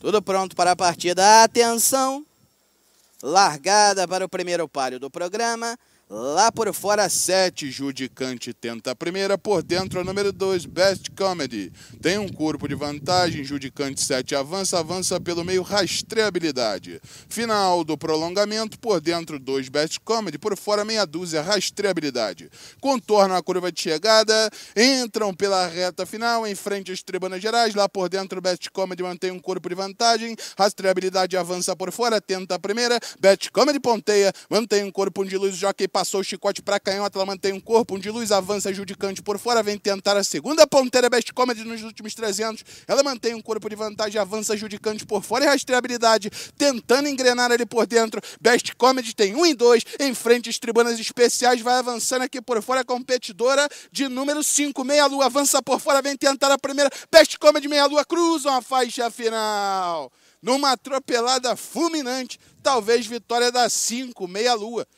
Tudo pronto para a partida. Atenção! Largada para o primeiro páreo do programa. Lá por fora, 7, Judicante tenta a primeira, por dentro, número 2, Best Comedy. Tem um corpo de vantagem, Judicante 7 avança, avança pelo meio, rastreabilidade. Final do prolongamento, por dentro, 2, Best Comedy, por fora, meia dúzia, rastreabilidade. Contornam a curva de chegada, entram pela reta final, em frente às tribunas gerais, lá por dentro, Best Comedy mantém um corpo de vantagem, rastreabilidade avança por fora, tenta a primeira, Best Comedy ponteia, mantém um corpo de luz, jockey passou o chicote para canhota, ela mantém um corpo. Um de luz avança, judicante por fora, vem tentar a segunda ponteira Best Comedy nos últimos 300. Ela mantém um corpo de vantagem, avança, judicante por fora e rastreabilidade, tentando engrenar ali por dentro. Best Comedy tem um e dois, em frente às tribunas especiais, vai avançando aqui por fora. A competidora de número 5, Meia Lua, avança por fora, vem tentar a primeira. Best Comedy Meia Lua cruzam a faixa final numa atropelada fulminante, talvez vitória da 5, meia-lua.